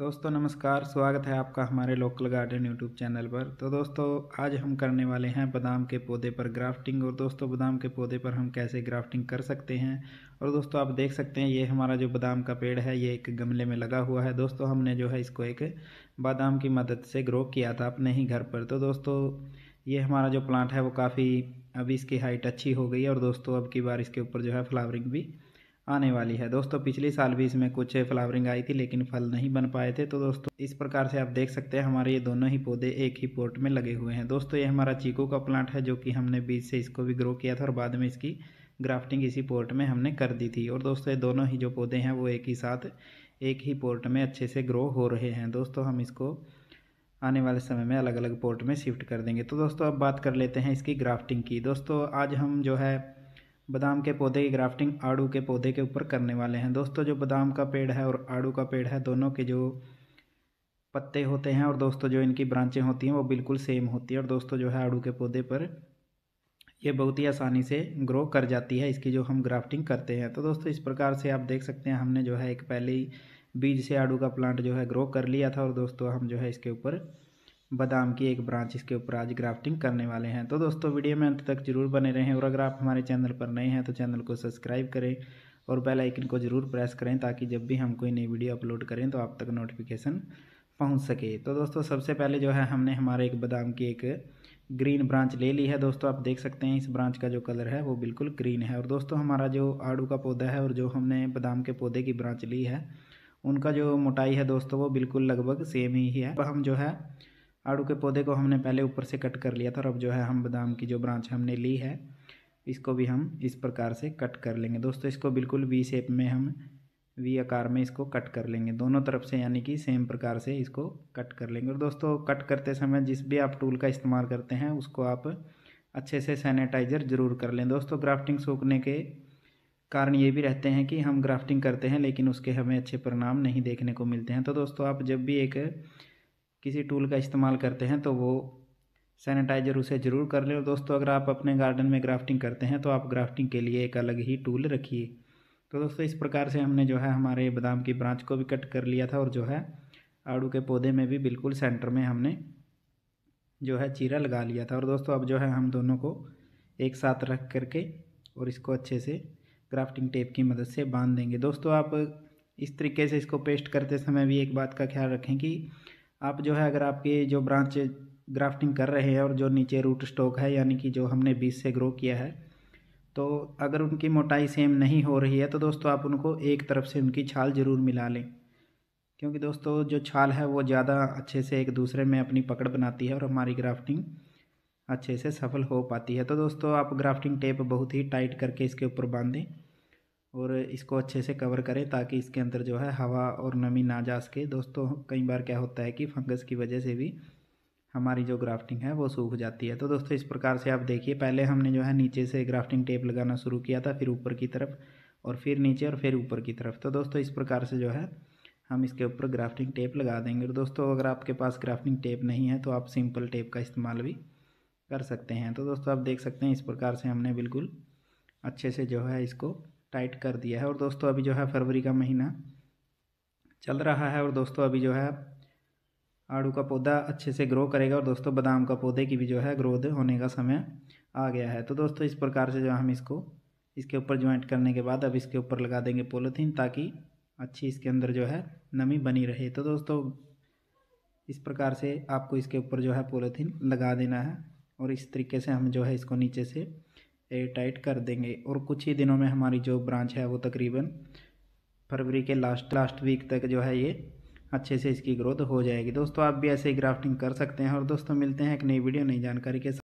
दोस्तों नमस्कार स्वागत है आपका हमारे लोकल गार्डन यूट्यूब चैनल पर तो दोस्तों आज हम करने वाले हैं बादाम के पौधे पर ग्राफ्टिंग और दोस्तों बादाम के पौधे पर हम कैसे ग्राफ्टिंग कर सकते हैं और दोस्तों आप देख सकते हैं ये हमारा जो बादाम का पेड़ है ये एक गमले में लगा हुआ है दोस्तों हमने जो है इसको एक बादाम की मदद से ग्रो किया था अपने ही घर पर तो दोस्तों ये हमारा जो प्लांट है वो काफ़ी अभी इसकी हाइट अच्छी हो गई है और दोस्तों अब की बार इसके ऊपर जो है फ्लावरिंग भी आने वाली है दोस्तों पिछले साल भी इसमें कुछ फ्लावरिंग आई थी लेकिन फल नहीं बन पाए थे तो दोस्तों इस प्रकार से आप देख सकते हैं हमारे ये दोनों ही पौधे एक ही पोर्ट में लगे हुए हैं दोस्तों ये हमारा चीकू का प्लांट है जो कि हमने बीज से इसको भी ग्रो किया था और बाद में इसकी ग्राफ्टिंग इसी पोर्ट में हमने कर दी थी और दोस्तों ये दोनों ही जो पौधे हैं वो एक ही साथ एक ही पोर्ट में अच्छे से ग्रो हो रहे हैं दोस्तों हम इसको आने वाले समय में अलग अलग पोर्ट में शिफ्ट कर देंगे तो दोस्तों अब बात कर लेते हैं इसकी ग्राफ्टिंग की दोस्तों आज हम जो है बादाम के पौधे की ग्राफ्टिंग आड़ू के पौधे के ऊपर करने वाले हैं दोस्तों जो बादाम का पेड़ है और आड़ू का पेड़ है दोनों के जो पत्ते होते हैं और दोस्तों जो इनकी ब्रांचें होती हैं वो बिल्कुल सेम होती है और दोस्तों जो है आड़ू के पौधे पर ये बहुत ही आसानी से ग्रो कर जाती है इसकी जो हम ग्राफ्टिंग करते हैं तो दोस्तों इस प्रकार से आप देख सकते हैं हमने जो है एक पहले ही बीज से आड़ू का प्लांट जो है ग्रो कर लिया था और दोस्तों हम जो है इसके ऊपर बादाम की एक ब्रांच इसके ऊपर आज ग्राफ्टिंग करने वाले हैं तो दोस्तों वीडियो में अंत तक जरूर बने रहें और अगर आप हमारे चैनल पर नए हैं तो चैनल को सब्सक्राइब करें और बेल आइकन को ज़रूर प्रेस करें ताकि जब भी हम कोई नई वीडियो अपलोड करें तो आप तक नोटिफिकेशन पहुंच सके तो दोस्तों सबसे पहले जो है हमने हमारे एक बादाम की एक ग्रीन ब्रांच ले ली है दोस्तों आप देख सकते हैं इस ब्रांच का जो कलर है वो बिल्कुल ग्रीन है और दोस्तों हमारा जो आड़ू का पौधा है और जो हमने बादाम के पौधे की ब्रांच ली है उनका जो मोटाई है दोस्तों वो बिल्कुल लगभग सेम ही है अब हम जो है आड़ू के पौधे को हमने पहले ऊपर से कट कर लिया था और अब जो है हम बादाम की जो ब्रांच हमने ली है इसको भी हम इस प्रकार से कट कर लेंगे दोस्तों इसको बिल्कुल वी शेप में हम वी आकार में इसको कट कर लेंगे दोनों तरफ से यानी कि सेम प्रकार से इसको कट कर लेंगे और दोस्तों कट करते समय जिस भी आप टूल का इस्तेमाल करते हैं उसको आप अच्छे से सैनिटाइज़र ज़रूर कर लें दोस्तों ग्राफ्टिंग सूखने के कारण ये भी रहते हैं कि हम ग्राफ्टिंग करते हैं लेकिन उसके हमें अच्छे परिणाम नहीं देखने को मिलते हैं तो दोस्तों आप जब भी एक किसी टूल का इस्तेमाल करते हैं तो वो सैनिटाइजर उसे ज़रूर कर लें और दोस्तों अगर आप अपने गार्डन में ग्राफ्टिंग करते हैं तो आप ग्राफ्टिंग के लिए एक अलग ही टूल रखिए तो दोस्तों इस प्रकार से हमने जो है हमारे बादाम की ब्रांच को भी कट कर लिया था और जो है आड़ू के पौधे में भी बिल्कुल सेंटर में हमने जो है चीरा लगा लिया था और दोस्तों अब जो है हम दोनों को एक साथ रख करके और इसको अच्छे से ग्राफ्टिंग टेप की मदद से बांध देंगे दोस्तों आप इस तरीके से इसको पेस्ट करते समय भी एक बात का ख्याल रखें कि आप जो है अगर आपकी जो ब्रांच ग्राफ्टिंग कर रहे हैं और जो नीचे रूट स्टॉक है यानी कि जो हमने बीस से ग्रो किया है तो अगर उनकी मोटाई सेम नहीं हो रही है तो दोस्तों आप उनको एक तरफ से उनकी छाल ज़रूर मिला लें क्योंकि दोस्तों जो छाल है वो ज़्यादा अच्छे से एक दूसरे में अपनी पकड़ बनाती है और हमारी ग्राफ्टिंग अच्छे से सफल हो पाती है तो दोस्तों आप ग्राफ्टिंग टेप बहुत ही टाइट करके इसके ऊपर बांध दें और इसको अच्छे से कवर करें ताकि इसके अंदर जो है हवा और नमी ना जा सके दोस्तों कई बार क्या होता है कि फंगस की वजह से भी हमारी जो ग्राफ्टिंग है वो सूख जाती है तो दोस्तों इस प्रकार से आप देखिए पहले हमने जो है नीचे से ग्राफ्टिंग टेप लगाना शुरू किया था फिर ऊपर की तरफ और फिर नीचे और फिर ऊपर की तरफ तो दोस्तों इस प्रकार से जो है हम इसके ऊपर ग्राफ्टिंग टेप लगा देंगे और दोस्तों अगर आपके पास ग्राफ्टिंग टेप नहीं है तो आप सिंपल टेप का इस्तेमाल भी कर सकते हैं तो दोस्तों आप देख सकते हैं इस प्रकार से हमने बिल्कुल अच्छे से जो है इसको टाइट कर दिया है और दोस्तों अभी जो है फरवरी का महीना चल रहा है और दोस्तों अभी जो है आड़ू का पौधा अच्छे से ग्रो करेगा और दोस्तों बादाम का पौधे की भी जो है ग्रोथ होने का समय आ गया है तो दोस्तों इस प्रकार से जो हम इसको इसके ऊपर ज्वाइंट करने के बाद अब इसके ऊपर लगा देंगे पोलोथीन ताकि अच्छी इसके अंदर जो है नमी बनी रहे तो दोस्तों इस प्रकार से आपको इसके ऊपर जो है पोलोथीन लगा देना है और इस तरीके से हम जो है इसको नीचे से एयर टाइट कर देंगे और कुछ ही दिनों में हमारी जो ब्रांच है वो तकरीबन फरवरी के लास्ट लास्ट वीक तक जो है ये अच्छे से इसकी ग्रोथ हो जाएगी दोस्तों आप भी ऐसे ही ग्राफ्टिंग कर सकते हैं और दोस्तों मिलते हैं एक नई वीडियो नई जानकारी के साथ